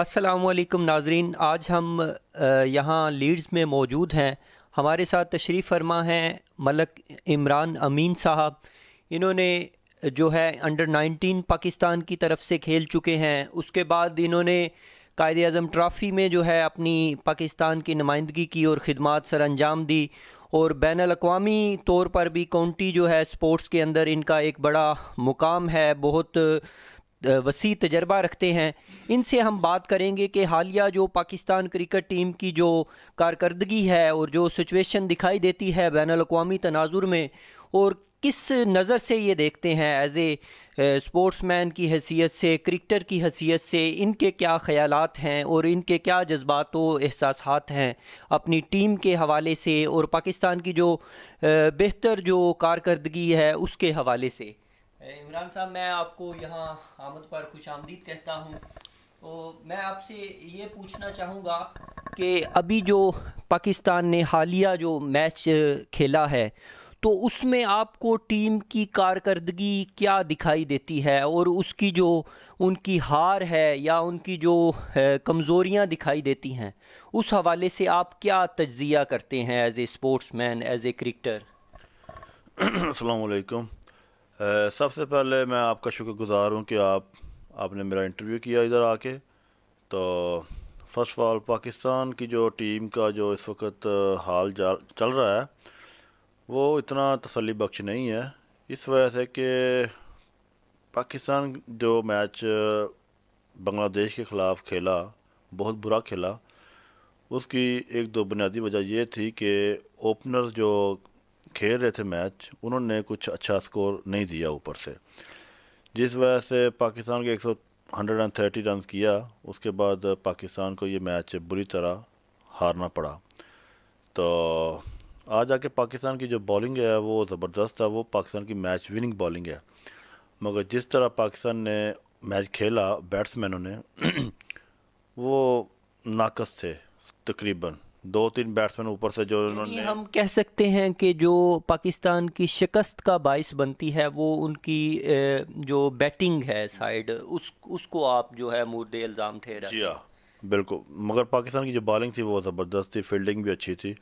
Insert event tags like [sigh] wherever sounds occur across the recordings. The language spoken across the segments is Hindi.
असलकम नाजरीन आज हम यहाँ लीड्स में मौजूद हैं हमारे साथ तशरीफ़ फरमा हैं मलक इमरान अमीन साहब इन्होंने जो है अंडर 19 पाकिस्तान की तरफ से खेल चुके हैं उसके बाद इन्होंने कायद अज़म ट्रॉफ़ी में जो है अपनी पाकिस्तान की नुमाइंदगी की और ख़दमात सर अंजाम दी और बैन अवी तौर पर भी काउंटी जो है स्पोर्ट्स के अंदर इनका एक बड़ा मुकाम है बहुत वसी तजर्बा रखते हैं इनसे हम बात करेंगे कि हालिया जो पाकिस्तान क्रिकेट टीम की जो कारकर्दगी है और जो सिचुएशन दिखाई देती है बैन अवी तनाजुर में और किस नज़र से ये देखते हैं एज ए स्पोर्ट्स मैन की हैसियत से क्रिकेटर की हैसियत से इनके क्या ख्याल हैं और इनके क्या जज्बात एहसास हैं अपनी टीम के हवाले से और पाकिस्तान की जो बेहतर जो कारकर्दगी है उसके हवाले से इमरान साहब मैं आपको यहाँ आमद पर खुश आमदीद कहता हूँ तो मैं आपसे ये पूछना चाहूँगा कि अभी जो पाकिस्तान ने हालिया जो मैच खेला है तो उसमें आपको टीम की कारकर्दगी क्या दिखाई देती है और उसकी जो उनकी हार है या उनकी जो कमज़ोरियाँ दिखाई देती हैं उस हवाले से आप क्या तज्ज़िया करते हैं as a sportsman as a cricketer असलकम सबसे पहले मैं आपका शुक्रगुजार हूँ कि आप आपने मेरा इंटरव्यू किया इधर आके तो फर्स्ट ऑफ ऑल पाकिस्तान की जो टीम का जो इस वक्त हाल चल रहा है वो इतना तसली बख्श नहीं है इस वजह से कि पाकिस्तान जो मैच बांग्लादेश के ख़िलाफ़ खेला बहुत बुरा खेला उसकी एक दो बुनियादी वजह यह थी कि ओपनर्स जो खेल रहे थे मैच उन्होंने कुछ अच्छा स्कोर नहीं दिया ऊपर से जिस वजह से पाकिस्तान के एंड थर्टी रन किया उसके बाद पाकिस्तान को ये मैच बुरी तरह हारना पड़ा तो आज आके पाकिस्तान की जो बॉलिंग है वो ज़बरदस्त था वो पाकिस्तान की मैच विनिंग बॉलिंग है मगर जिस तरह पाकिस्तान ने मैच खेला बैट्समैनों ने [clears throat] वो नाकस थे तकरीबन दो तीन बैट्समैन ऊपर से जो उन्होंने हम कह सकते हैं कि जो पाकिस्तान की शिकस्त का बायस बनती है वो उनकी जो बैटिंग है साइड उस उसको आप जो है मुर्दे इल्ज़ाम थे जी हाँ बिल्कुल मगर पाकिस्तान की जो बॉलिंग थी वो ज़बरदस्त थी फील्डिंग भी अच्छी थी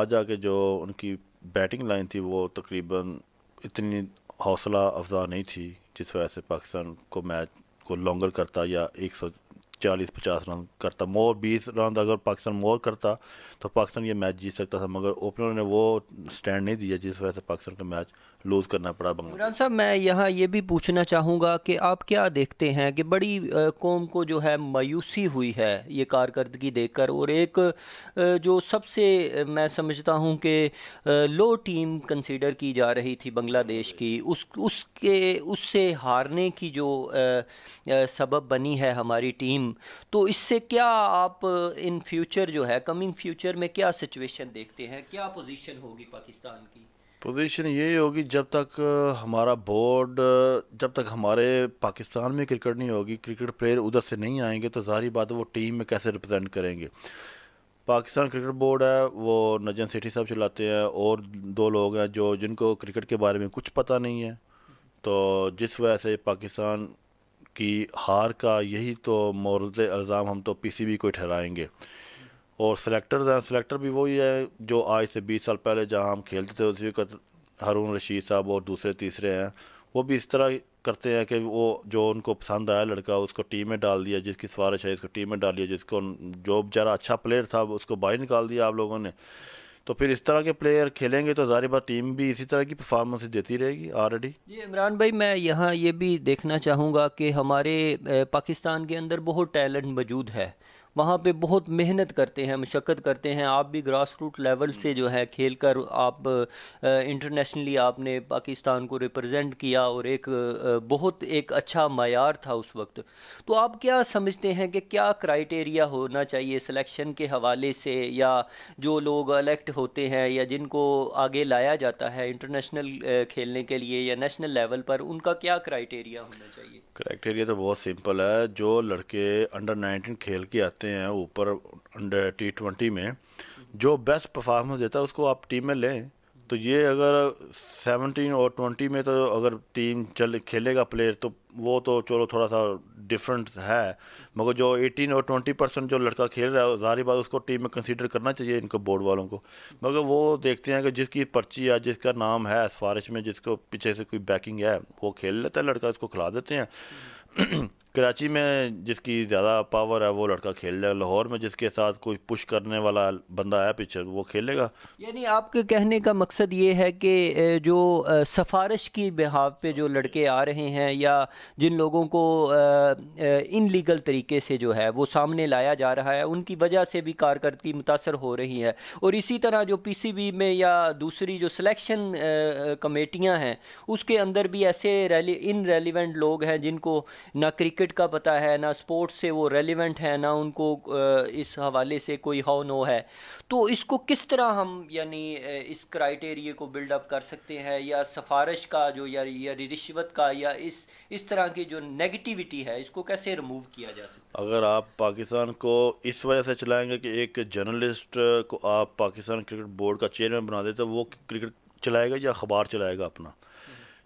आज आके जो उनकी बैटिंग लाइन थी वो तकरीबन इतनी हौसला अफजा नहीं थी जिस वजह से पाकिस्तान को मैच को लॉन्गर करता या एक सौ चालीस पचास रन करता मोर बीस रन अगर पाकिस्तान मोर करता तो पाकिस्तान ये मैच जीत सकता था मगर ओपनर ने वो स्टैंड नहीं दिया जिस वजह से पाकिस्तान का मैच लूज करना पड़ा इमरान साहब मैं यहाँ ये भी पूछना चाहूँगा कि आप क्या देखते हैं कि बड़ी कौम को जो है मायूसी हुई है ये कारकर्दगी देख कर और एक जो सबसे मैं समझता हूँ कि लो टीम कंसिडर की जा रही थी बांग्लादेश की उस उसके उससे हारने की जो सबब बनी है हमारी टीम तो इससे क्या आप इन फ्यूचर जो है कमिंग फ्यूचर में क्या सिचुएशन देखते हैं क्या पोजिशन होगी पाकिस्तान की पोजीशन यही होगी जब तक हमारा बोर्ड जब तक हमारे पाकिस्तान में क्रिकेट नहीं होगी क्रिकेट प्लेयर उधर से नहीं आएंगे तो जारी बात वो टीम में कैसे रिप्रेजेंट करेंगे पाकिस्तान क्रिकेट बोर्ड है वो नजन सेठी साहब चलाते हैं और दो लोग हैं जो जिनको क्रिकेट के बारे में कुछ पता नहीं है तो जिस वजह से पाकिस्तान की हार का यही तो मोरज इल्ज़ाम हम तो पीसीबी को ठहराएंगे और सेलेक्टर्स हैं सेलेक्टर भी वही है जो आज से बीस साल पहले जहाँ हम खेलते थे उसी वक्त हारून रशीद साहब और दूसरे तीसरे हैं वो भी इस तरह करते हैं कि वो जो उनको पसंद आया लड़का उसको टीम में डाल दिया जिसकी सिफारिश है इसको टीम में डाल दिया जिसको जो बेचारा अच्छा प्लेयर था उसको बाहर निकाल दिया आप लोगों ने तो फिर इस तरह के प्लेयर खेलेंगे तो जारी बात टीम भी इसी तरह की परफॉर्मेंस देती रहेगी ऑलरेडी जी इमरान भाई मैं यहाँ ये भी देखना चाहूँगा कि हमारे पाकिस्तान के अंदर बहुत टैलेंट मौजूद है वहाँ पे बहुत मेहनत करते हैं मशक्क़त करते हैं आप भी ग्रास रूट लेवल से जो है खेल कर आप इंटरनेशनली आपने पाकिस्तान को रिप्रेजेंट किया और एक बहुत एक अच्छा मैार था उस वक्त तो आप क्या समझते हैं कि क्या क्राइटेरिया होना चाहिए सिलेक्शन के हवाले से या जो लोग अलेक्ट होते हैं या जिनको आगे लाया जाता है इंटरनेशनल खेलने के लिए या नेशनल लेवल पर उनका क्या क्राइटेरिया होना चाहिए क्राइटेरिया तो बहुत सिंपल है जो लड़के अंडर नाइनटीन खेल के आते करते हैं ऊपर अंडर टी ट्वेंटी में जो बेस्ट परफॉर्मेंस देता है उसको आप टीम में लें तो ये अगर सेवनटीन और ट्वेंटी में तो अगर टीम चल खेलेगा प्लेयर तो वो तो चलो थोड़ा सा डिफरेंट है मगर जो एटीन और ट्वेंटी परसेंट जो लड़का खेल रहा है जाहिर बात उसको टीम में कंसीडर करना चाहिए इनको बोर्ड वालों को मगर वो देखते हैं कि जिसकी पर्ची या जिसका नाम है सिफारिश में जिसको पीछे से कोई बैकिंग है वो खेल लेता है लड़का उसको खिला देते हैं कराची में जिसकी ज़्यादा पावर है वो लड़का खेल लेगा लाहौर में जिसके साथ कोई पुश करने वाला बंदा है पीछे वो खेलेगा यानी आपके कहने का मकसद ये है कि जो सफारश की बिहाव पे जो लड़के आ रहे हैं या जिन लोगों को इन लीगल तरीके से जो है वो सामने लाया जा रहा है उनकी वजह से भी कारकर्दगी मुतासर हो रही है और इसी तरह जो पी सी बी में या दूसरी जो सिलेक्शन कमेटियाँ हैं उसके अंदर भी ऐसे रेली इन रेलिवेंट लोग हैं जिनको ना क्रिकेट क्रिकेट का पता है ना स्पोर्ट्स से वो रेलिवेंट है ना उनको इस हवाले से कोई हाउ नो है तो इसको किस तरह हम यानी इस क्राइटेरिए को बिल्डअप कर सकते हैं या सफारश का जो या, या रिश्वत का या इस इस तरह की जो नेगेटिविटी है इसको कैसे रिमूव किया जा सकता अगर आप पाकिस्तान को इस वजह से चलाएंगे कि एक जर्नलिस्ट को आप पाकिस्तान क्रिकेट बोर्ड का चेयरमैन बना देते तो वो क्रिकेट चलाएगा या अखबार चलाएगा अपना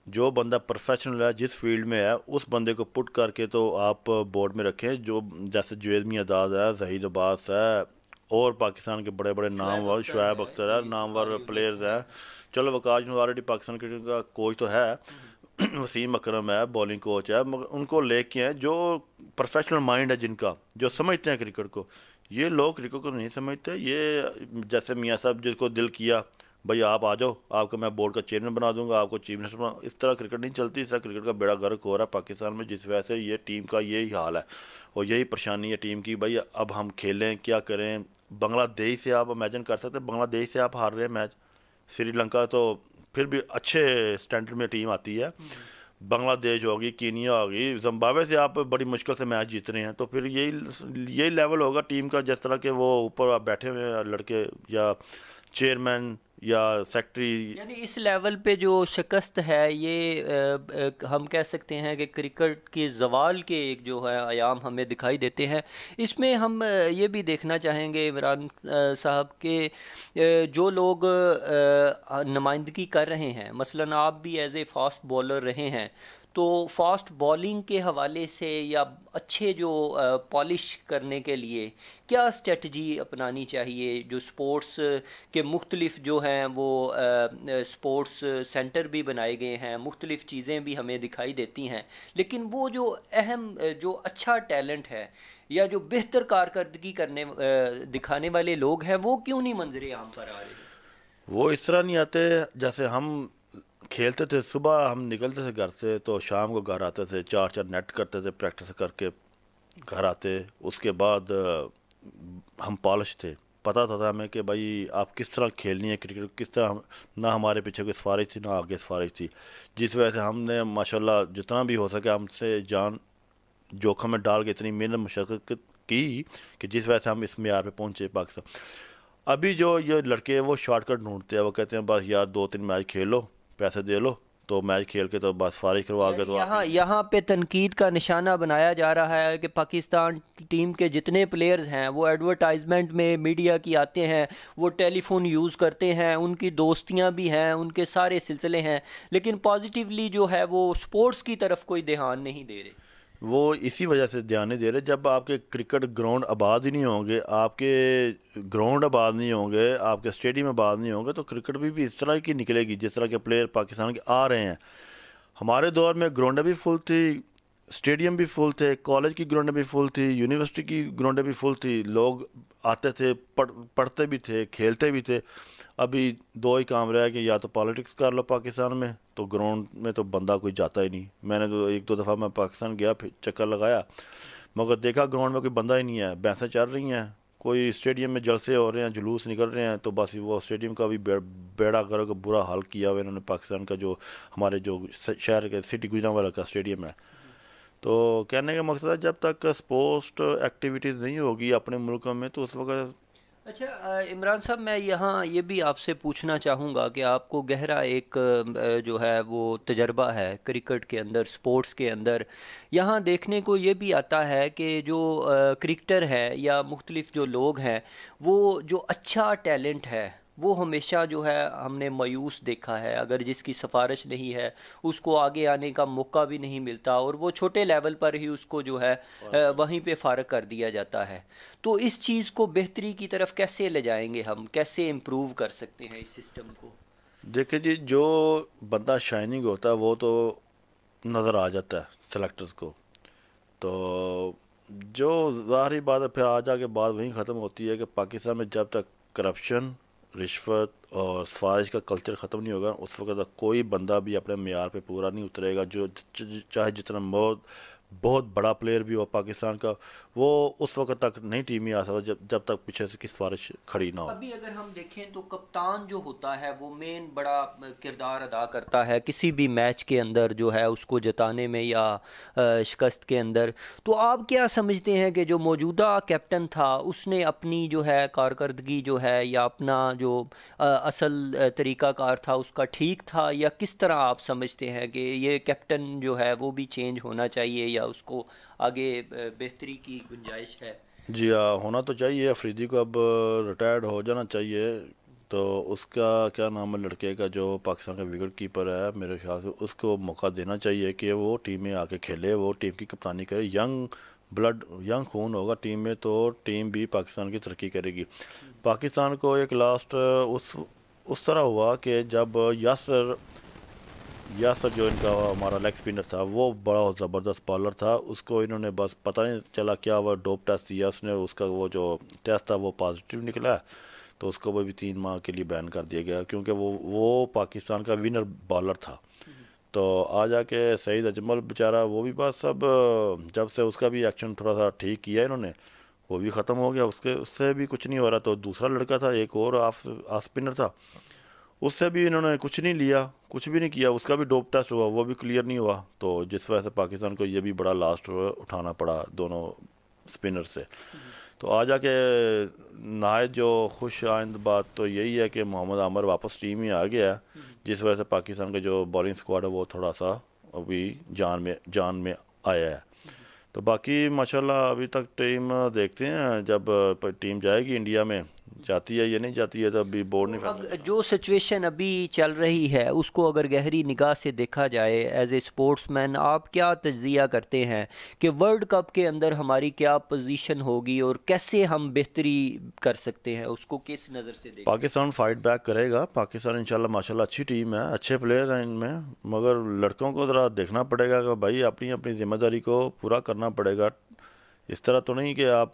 जो बंदा प्रोफेशनल है जिस फील्ड में है उस बंदे को पुट करके तो आप बोर्ड में रखें जो जैसे जुवेद मियाँ है जहीद अब्बास है और पाकिस्तान के बड़े बड़े नामवर शुएब अख्तर है नामवर प्लेयर्स हैं चलो वकाज ऑलरेडी पाकिस्तान क्रिकेट का कोच तो है हम्म। वसीम अकरम है बॉलिंग कोच है मगर उनको लेके हैं जो प्रोफेशनल माइंड है जिनका जो समझते हैं क्रिकेट को ये लोग क्रिकेट को नहीं समझते ये जैसे मियाँ साहब जिसको दिल किया भाई आप आ जाओ आपको मैं बोर्ड का चेयरमैन बना दूंगा आपको चीफ मिनिस्टर बना इस तरह क्रिकेट नहीं चलती इस तरह क्रिकेट का बेड़ा गर्क हो रहा है पाकिस्तान में जिस वजह से ये टीम का यही हाल है और यही परेशानी है टीम की भाई अब हम खेलें क्या करें बांग्लादेश से आप इमेजन कर सकते हैं बांग्लादेश से आप हार रहे हैं मैच श्रीलंका तो फिर भी अच्छे स्टैंडर्ड में टीम आती है बांग्लादेश होगी कीनिया होगी जम्बावे से आप बड़ी मुश्किल से मैच जीत रहे हैं तो फिर यही यही लेवल होगा टीम का जिस तरह के वो ऊपर आप बैठे हुए लड़के या चेयरमैन या सेक्रेटरी यानी इस लेवल पे जो शिकस्त है ये आ, आ, हम कह सकते हैं कि क्रिकेट के जवाल के एक जो है आयाम हमें दिखाई देते हैं इसमें हम ये भी देखना चाहेंगे इमरान साहब के जो लोग नुमाइंदगी कर रहे हैं मसलन आप भी एज ए फास्ट बॉलर रहे हैं तो फास्ट बॉलिंग के हवाले से या अच्छे जो पॉलिश करने के लिए क्या स्ट्रेटजी अपनानी चाहिए जो स्पोर्ट्स के मुख्तलिफ जो हैं वो स्पोर्ट्स सेंटर भी बनाए गए हैं मुख्तलिफ चीज़ें भी हमें दिखाई देती हैं लेकिन वो जो अहम जो अच्छा टैलेंट है या जो बेहतर कारकर्दगी करने दिखाने वाले लोग हैं वो क्यों नहीं मंजरे आम पर आ रहे वो इस तरह नहीं आते जैसे हम खेलते थे सुबह हम निकलते थे घर से तो शाम को घर आते थे चार चार नेट करते थे प्रैक्टिस करके घर आते उसके बाद हम पॉलिश थे पता था, था हमें कि भाई आप किस तरह खेलनी है क्रिकेट किस तरह हम ना हमारे पीछे कोई सिफारिश थी ना आगे सिफारिश थी जिस वजह से हमने माशाल्लाह जितना भी हो सके हमसे जान जोखम में डाल के इतनी मेहनत मशक्क़त की कि जिस वजह से हम इस मैार पे पहुँचे पाकिस्तान अभी जो ये लड़के वो शॉर्टकट ढूंढते हैं वो कहते हैं बस यार दो तीन मैच खेलो पैसे दे लो तो मैच खेल के तो बस फारिश करवा के तो यहाँ यहाँ पे तनकीद का निशाना बनाया जा रहा है कि पाकिस्तान टीम के जितने प्लेयर्स हैं वो एडवर्टाइजमेंट में मीडिया की आते हैं वो टेलीफोन यूज़ करते हैं उनकी दोस्तियाँ भी हैं उनके सारे सिलसिले हैं लेकिन पॉजिटिवली जो है वो स्पोर्ट्स की तरफ कोई ध्यान नहीं दे रहे वो इसी वजह से ध्यान नहीं दे रहे जब आपके क्रिकेट ग्राउंड आबाद ही नहीं होंगे आपके ग्राउंड आबाद नहीं होंगे आपके स्टेडियम आबाद नहीं होंगे तो क्रिकेट भी, भी इस तरह की निकलेगी जिस तरह के प्लेयर पाकिस्तान के आ रहे हैं हमारे दौर में ग्राउंड भी फुल थी स्टेडियम भी फुल थे कॉलेज की ग्राउंडें भी फुल थी यूनिवर्सिटी की ग्राउंडें भी फुल थी लोग आते थे पढ़ पढ़ते भी थे खेलते भी थे अभी दो ही काम रहा है कि या तो पॉलिटिक्स कर लो पाकिस्तान में तो ग्राउंड में तो बंदा कोई जाता ही नहीं मैंने तो एक दो दफ़ा मैं पाकिस्तान गया फिर चक्कर लगाया मगर देखा ग्राउंड में कोई बंदा ही नहीं है भैंसें चल रही हैं कोई स्टेडियम में जलसे हो रहे हैं जुलूस निकल रहे हैं तो बस वो स्टेडियम का भी बेड़ा गर्क बुरा हाल किया हुआ इन्होंने पाकिस्तान का जो हमारे जो शहर के सिटी वाला का स्टेडियम है तो कहने का मकसद है जब तक स्पोर्ट्स एक्टिविटीज़ नहीं होगी अपने मुल्कों में तो उस वक्त अच्छा इमरान साहब मैं यहाँ ये भी आपसे पूछना चाहूँगा कि आपको गहरा एक जो है वो तजर्बा है क्रिकेट के अंदर स्पोर्ट्स के अंदर यहाँ देखने को ये भी आता है कि जो क्रिकेटर है या मुख्तलिफ़ जो लोग हैं वो जो अच्छा टैलेंट है वो हमेशा जो है हमने मायूस देखा है अगर जिसकी सिफारिश नहीं है उसको आगे आने का मौका भी नहीं मिलता और वो छोटे लेवल पर ही उसको जो है वहीं पे फ़ारग कर दिया जाता है तो इस चीज़ को बेहतरी की तरफ कैसे ले जाएंगे हम कैसे इम्प्रूव कर सकते हैं इस सिस्टम को देखिए जी जो बंदा शाइनिंग होता है वो तो नज़र आ जाता है सेलेक्टर्स को तो जो ज़ाहरी बात है फिर जा के बात वहीं ख़त्म होती है कि पाकिस्तान में जब तक करप्शन रिश्वत और सफारिश का कल्चर ख़त्म नहीं होगा उस वक्त तक कोई बंदा भी अपने मैार पर पूरा नहीं उतरेगा जो चाहे जितना बहुत बहुत बड़ा प्लेयर भी हो पाकिस्तान का वो उस वक्त तक नहीं टीम में आ सकता जब जब तक पीछे से किस खड़ी ना हो अभी अगर हम देखें तो कप्तान जो होता है वो मेन बड़ा किरदार अदा करता है किसी भी मैच के अंदर जो है उसको जताने में या शिकस्त के अंदर तो आप क्या समझते हैं कि जो मौजूदा कैप्टन था उसने अपनी जो है कारकर्दगी जो है या अपना जो असल तरीक़ाकार था उसका ठीक था या किस तरह आप समझते हैं कि ये कैप्टन जो है वो भी चेंज होना चाहिए या उसको आगे बेहतरी की गुंजाइश है जी हाँ होना तो चाहिए अफरीदी को अब रिटायर्ड हो जाना चाहिए तो उसका क्या नाम है लड़के का जो पाकिस्तान का विकेट कीपर है मेरे ख्याल से उसको मौका देना चाहिए कि वो टीम में आके खेले वो टीम की कप्तानी करे यंग ब्लड यंग खून होगा टीम में तो टीम भी पाकिस्तान की तरक्की करेगी पाकिस्तान को एक लास्ट उस उस तरह हुआ कि जब यासर या सर जो इनका हमारा लेग स्पिनर था वो बड़ा ज़बरदस्त बॉलर था उसको इन्होंने बस पता नहीं चला क्या हुआ डोप टेस्ट दिया उसने उसका वो जो टेस्ट था वो पॉजिटिव निकला तो उसको वो भी तीन माह के लिए बैन कर दिया गया क्योंकि वो वो पाकिस्तान का विनर बॉलर था तो आ जाके सईद अजमल बेचारा वो भी बस अब जब से उसका भी एक्शन थोड़ा सा ठीक किया इन्होंने वो भी ख़त्म हो गया उसके उससे भी कुछ नहीं हो रहा तो दूसरा लड़का था एक और आफ स्पिनर था उससे भी इन्होंने कुछ नहीं लिया कुछ भी नहीं किया उसका भी डोप टेस्ट हुआ वो भी क्लियर नहीं हुआ तो जिस वजह से पाकिस्तान को ये भी बड़ा लास्ट उठाना पड़ा दोनों स्पिनर से तो आ जाके नहायत जो खुश आइंद बात तो यही है कि मोहम्मद आमर वापस टीम ही आ गया जिस वजह से पाकिस्तान का जो बॉलिंग स्क्वाड है वो थोड़ा सा अभी जान में जान में आया है तो बाकी माशाल्लाह अभी तक टीम देखते हैं जब टीम जाएगी इंडिया में जाती है या नहीं जाती है तो अभी बोर्ड नहीं अब जो सिचुएशन अभी चल रही है उसको अगर गहरी निगाह से देखा जाए एज ए स्पोर्ट्समैन आप क्या तजिया करते हैं कि वर्ल्ड कप के अंदर हमारी क्या पोजीशन होगी और कैसे हम बेहतरी कर सकते हैं उसको किस नज़र से देखें पाकिस्तान फाइट बैक करेगा पाकिस्तान इंशाल्लाह माशाल्लाह अच्छी टीम है अच्छे प्लेयर हैं इनमें मगर लड़कों को ज़रा देखना पड़ेगा कि भाई अपनी अपनी जिम्मेदारी को पूरा करना पड़ेगा इस तरह तो नहीं कि आप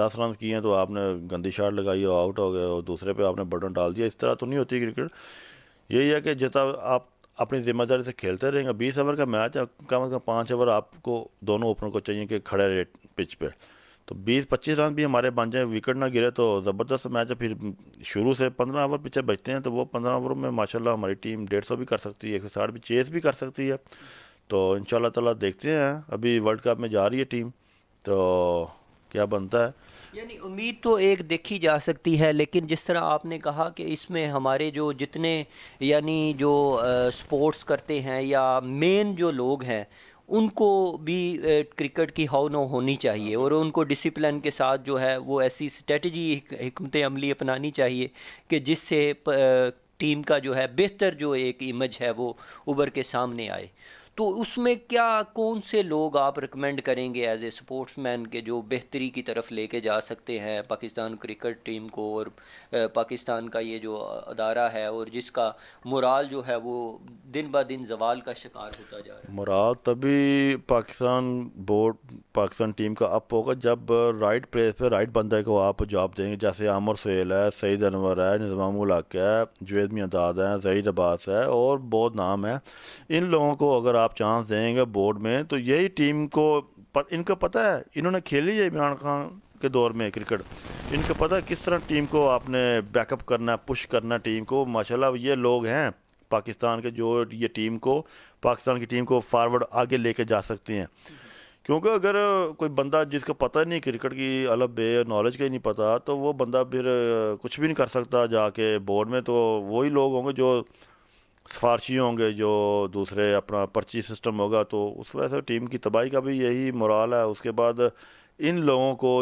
दस रन किए हैं तो आपने गंदी शार्ट लगाई और आउट हो गए और दूसरे पे आपने बटन डाल दिया इस तरह तो नहीं होती क्रिकेट यही है कि जितना आप अपनी जिम्मेदारी से खेलते रहेंगे बीस ओवर का मैच कम अज़ कम पाँच ओवर आपको दोनों ओपनर को चाहिए कि खड़े रेट पिच पर तो बीस पच्चीस रन भी हमारे बन जाए विकेट ना गिरे तो ज़बरदस्त मैच है फिर शुरू से पंद्रह ओवर पीछे बचते हैं तो वो पंद्रह ओवर में माशाल्लाह हमारी टीम डेढ़ सौ भी कर सकती है एक सौ साठ भी चेस भी कर सकती है तो इन ताला देखते हैं अभी वर्ल्ड कप में जा रही है टीम तो क्या बनता है यानी उम्मीद तो एक देखी जा सकती है लेकिन जिस तरह आपने कहा कि इसमें हमारे जो जितने यानी जो स्पोर्ट्स करते हैं या मेन जो लोग हैं उनको भी क्रिकेट की हाउ नो होनी चाहिए और उनको डिसिप्लिन के साथ जो है वो ऐसी स्ट्रेटजी हमत अमली अपनानी चाहिए कि जिससे टीम का जो है बेहतर जो एक इमेज है वो उबर के सामने आए तो उसमें क्या कौन से लोग आप रिकमेंड करेंगे एज ए स्पोर्ट्समैन के जो बेहतरी की तरफ लेके जा सकते हैं पाकिस्तान क्रिकेट टीम को और पाकिस्तान का ये जो अदारा है और जिसका मुराल जो है वो दिन ब दिन जवाल का शिकार होता जा रहा है मुराल तभी पाकिस्तान बोर्ड पाकिस्तान टीम का अप होगा जब राइट प्लेस पे राइट बंदे को आप जॉब देंगे जैसे आमर सैल है सईद अनवर है निज़ाम उलाक है जुवेद अदाद है जहीद अब्बास है और बहुत नाम है इन लोगों को अगर आप आप चांस देंगे बोर्ड में तो यही टीम को प, इनको पता है इन्होंने खेली है इमरान खान के दौर में क्रिकेट इनको पता है किस तरह टीम को आपने बैकअप करना पुश करना टीम को माशाल्लाह ये लोग हैं पाकिस्तान के जो ये टीम को पाकिस्तान की टीम को फारवर्ड आगे लेके जा सकती हैं क्योंकि अगर कोई बंदा जिसको पता नहीं क्रिकेट की अलग बे नॉलेज का ही नहीं पता तो वो बंदा फिर कुछ भी नहीं कर सकता जाके बोर्ड में तो वही लोग होंगे जो सिफारशी होंगे जो दूसरे अपना पर्ची सिस्टम होगा तो उस वजह से टीम की तबाही का भी यही मुराल है उसके बाद इन लोगों को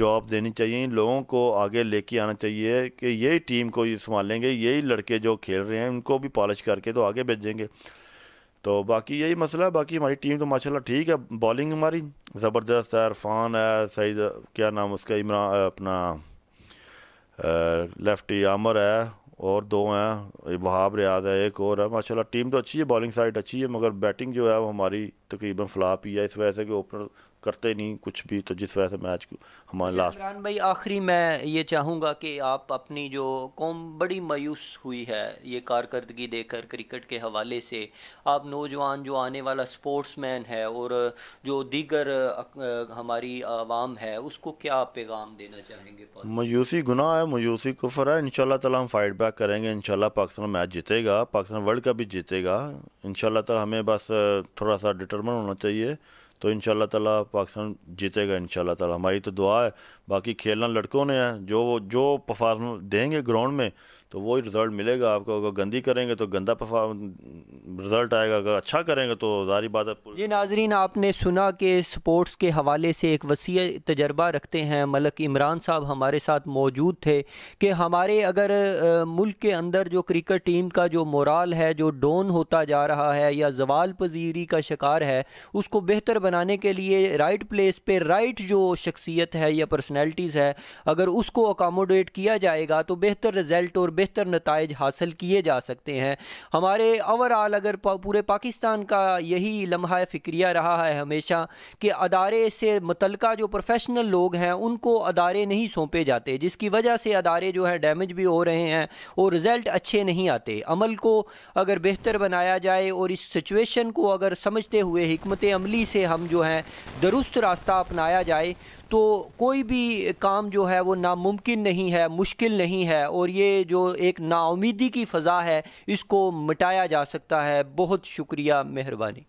जॉब देनी चाहिए इन लोगों को आगे लेके आना चाहिए कि यही टीम को ये संभालेंगे यही लड़के जो खेल रहे हैं उनको भी पॉलिश करके तो आगे भेजेंगे तो बाकी यही मसला है बाकी हमारी टीम तो माशाल्लाह ठीक है बॉलिंग हमारी ज़बरदस्त है इरफान है सईद क्या नाम उसका इमरान अपना लेफ्टी आमर है और दो हैं वहाब रियाज है एक और है माशाल्लाह टीम तो अच्छी है बॉलिंग साइड अच्छी है मगर बैटिंग जो है वो हमारी तकरीबन फ्लाप ही है इस वजह से कि ओपनर करते नहीं कुछ भी तो जिस वजह से मैच हमारे लास्ट अच्छा, इमरान भाई आखिरी मैं ये चाहूँगा कि आप अपनी जो कौम बड़ी मायूस हुई है ये कारकर्दगी देकर क्रिकेट के हवाले से आप नौजवान जो आने वाला स्पोर्ट्स मैन है और जो दीगर हमारी आवाम है उसको क्या आप पैगाम देना चाहेंगे मायूसी गुनाह है मायूसी कुफर है इनशाला तला हम फाइट बैक करेंगे इनशाला पाकिस्तान मैच जीतेगा पाकिस्तान वर्ल्ड कप भी जीतेगा इनशाला तला हमें बस थोड़ा सा डिटर्मन होना चाहिए तो इन ताला पाकिस्तान जीतेगा इन ताला हमारी तो दुआ है बाकी खेलना लड़कों ने है जो जो परफॉर्मेंस देंगे ग्राउंड में तो वही रिज़ल्ट मिलेगा आपको अगर गंदी करेंगे तो गंदा परफॉर्म रिज़ल्ट आएगा अगर अच्छा करेंगे तो जारी बात है जी नाजरीन आपने सुना कि स्पोर्ट्स के हवाले से एक वसी तजर्बा रखते हैं मलक इमरान साहब हमारे साथ मौजूद थे कि हमारे अगर मुल्क के अंदर जो क्रिकेट टीम का जो मोराल है जो डोन होता जा रहा है या जवाल पजीरी का शिकार है उसको बेहतर बनाने के लिए राइट प्लेस पर राइट जो शख्सियत है या पर्सनैलिटीज़ है अगर उसको अकामोडेट किया जाएगा तो बेहतर रिज़ल्ट और बेहतर नतज हासिल किए जा सकते हैं हमारे ओवरऑल अगर पूरे पाकिस्तान का यही लम्हा फ़िक्रिया रहा है हमेशा कि अदारे से मुतल जो प्रोफेशनल लोग हैं उनको अदारे नहीं सौंपे जाते जिसकी वजह से अदारे जो है डैमेज भी हो रहे हैं और रिज़ल्ट अच्छे नहीं आते अमल को अगर बेहतर बनाया जाए और इस सिचुएशन को अगर समझते हुए हमत अमली से हम जो हैं दुरुस्त रास्ता अपनाया जाए तो कोई भी काम जो है वो नामुमकिन नहीं है मुश्किल नहीं है और ये जो एक नाउमीदी की फ़ज़ा है इसको मिटाया जा सकता है बहुत शुक्रिया मेहरबानी